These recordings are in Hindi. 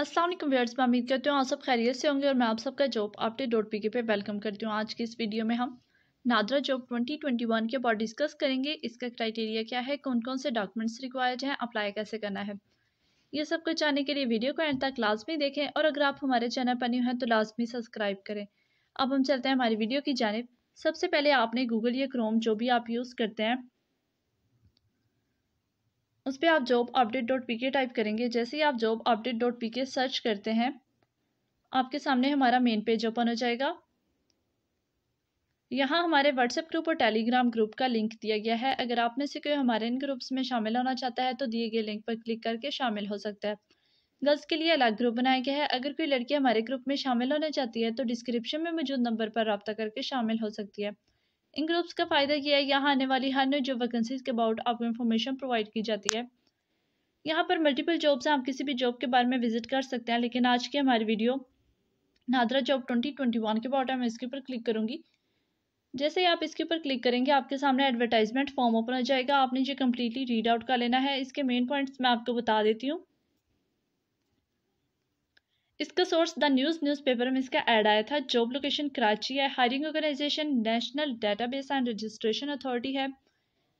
असलम व्यर्स मैं उम्मीद करती हूँ आप सब खैरियत से होंगे और मैं आप सबका जॉब अपडेट डॉट पी के पे वेलकम करती हूँ आज की इस वीडियो में हम नादरा जॉब 2021 के बाद डिस्कस करेंगे इसका क्राइटेरिया क्या है कौन कौन से डॉक्यूमेंट्स रिक्वायर्ड हैं अप्लाई कैसे करना है ये सब कुछ जानने के लिए वीडियो को एंड तक लाजमी देखें और अगर आप हमारे चैनल पर न्यू हैं तो लाजमी सब्सक्राइब करें अब हम चलते हैं हमारी वीडियो की जानब सबसे पहले आपने गूगल या क्रोम जो भी आप यूज़ करते हैं उस पर आप job update dot P type करेंगे जैसे ही आप job update dot P search करते हैं आपके सामने हमारा मेन पेज ओपन हो जाएगा यहाँ हमारे व्हाट्सएप ग्रुप और टेलीग्राम ग्रुप का लिंक दिया गया है अगर आप में से कोई हमारे इन ग्रुप्स में शामिल होना चाहता है तो दिए गए लिंक पर क्लिक करके शामिल हो सकता है गर्ल्स के लिए अलग ग्रुप बनाया गया है अगर कोई लड़की हमारे ग्रुप में शामिल होना चाहती है तो डिस्क्रिप्शन में मौजूद नंबर पर रबता करके शामिल हो सकती है इन ग्रुप्स का फ़ायदा यह है यहाँ आने वाली हर जो वैकेंसीज के अबाउट आपको इन्फॉर्मेशन प्रोवाइड की जाती है यहाँ पर मल्टीपल जॉब्स हैं आप किसी भी जॉब के बारे में विजिट कर सकते हैं लेकिन आज की हमारी video NADRA job twenty twenty one के अबाउट है मैं इसके ऊपर क्लिक करूँगी जैसे ही आप इसके ऊपर क्लिक करेंगे आपके सामने एडवर्टाइजमेंट फॉर्म ओपन हो जाएगा आपने ये कम्प्लीटली रीड आउट कर लेना है इसके मेन पॉइंट्स मैं आपको बता देती हूँ इसका सोर्स द न्यूज़ न्यूज़पेपर में इसका एड आया था जॉब लोकेशन कराची है hiring organisation national database and registration authority है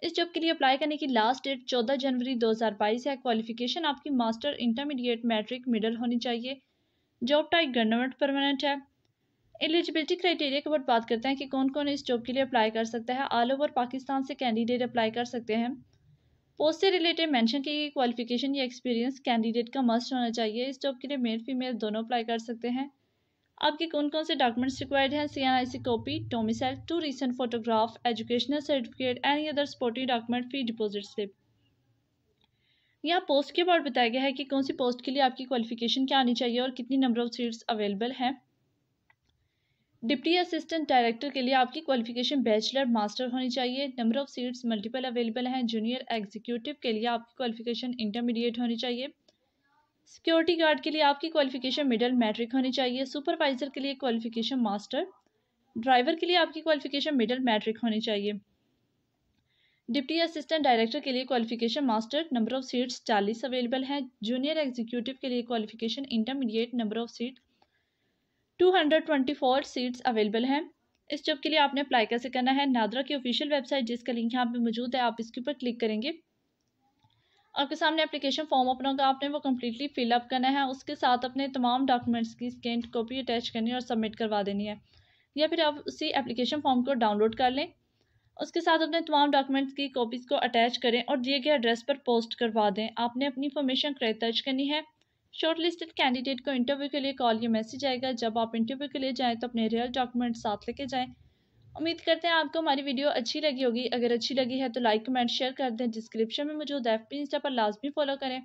इस जॉब के लिए अप्लाई करने की लास्ट डेट 14 जनवरी 2022 है क्वालिफिकेशन आपकी मास्टर इंटरमीडिएट मैट्रिक मिडल होनी चाहिए जॉब टाइप गवर्नमेंट परमानेंट है एलिजिबिलिटी क्राइटेरिया के बाद बात करते हैं कि कौन कौन इस जॉब के लिए अप्लाई कर सकता है ऑल ओवर पाकिस्तान से कैंडिडेट अप्लाई कर सकते हैं पोस्ट से रिलेटेड मेंशन की गई क्वालिफिकेशन या एक्सपीरियंस कैंडिडेट का मस्ट होना चाहिए इस जॉब के लिए मेल फीमेल दोनों अप्लाई कर सकते हैं आपके कौन कौन से डॉक्यूमेंट्स रिक्वायर्ड हैं C N I C copy domicile two recent photograph educational certificate any other supporting document fee deposit slip यहाँ पोस्ट के बारे बताया गया है कि कौन सी पोस्ट के लिए आपकी क्वालिफिकेशन क्या आनी चाहिए और कितनी नंबर ऑफ सीट्स अवेलेबल हैं डिप्टी असिस्टेंट डायरेक्टर के लिए आपकी क्वालिफिकेशन बैचलर मास्टर होनी चाहिए number of seats multiple available हैं जूनियर एग्जीक्यूटिव के लिए आपकी क्वालिफिकेशन इंटरमीडिएट होनी चाहिए सिक्योरिटी गार्ड के लिए आपकी क्वालिफिकेशन मिडल मैट्रिक होनी चाहिए सुपरवाइजर के लिए क्वालिफिकेशन मास्टर ड्राइवर के लिए आपकी क्वालिफिकेशन मिडल मैट्रिक होनी चाहिए डिप्टी असिस्टेंट डायरेक्टर के लिए qualification master number of seats चालीस अवेलेबल हैं जूनियर एग्जीक्यूटिव के लिए qualification intermediate number of seat 224 seats available हैं इस जॉब के लिए आपने अप्लाई कैसे करना है नादरा की ऑफिशियल वेबसाइट जिसका लिंक यहाँ पे मौजूद है आप इसके ऊपर क्लिक करेंगे आपके सामने एप्लीकेशन फॉर्म अपना होगा आपने वो कम्प्लीटली फिलअप करना है उसके साथ अपने तमाम डॉक्यूमेंट्स की स्कैन कॉपी अटैच करनी है और सबमिट करवा देनी है या फिर आप उसी एप्लीकेशन फॉर्म को डाउनलोड कर लें उसके साथ अपने तमाम डॉक्यूमेंट्स की कॉपीज़ को अटैच करें और दिए गए एड्रेस पर पोस्ट करवा दें आपने अपनी इन्फॉर्मेशन क्रय दर्ज करनी है शॉर्टलिस्टेड कैंडिडेट को इंटरव्यू के लिए कॉल या मैसेज आएगा जब आप इंटरव्यू के लिए जाएँ तो अपने रियल डॉक्यूमेंट साथ लेके जाएँ उम्मीद करते हैं आपको हमारी वीडियो अच्छी लगी होगी अगर अच्छी लगी है तो लाइक कमेंट शेयर कर दें डिस्क्रिप्शन में मौजूद एफ पी इंस्टा पर लाजमी फॉलो करें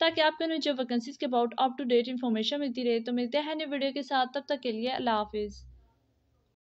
ताकि आपको न्यू जो वैकेंसीज के about up to date information मिलती रहे तो मिलते हैं नए वीडियो के साथ तब तक के लिए अल्लाह हाफिज़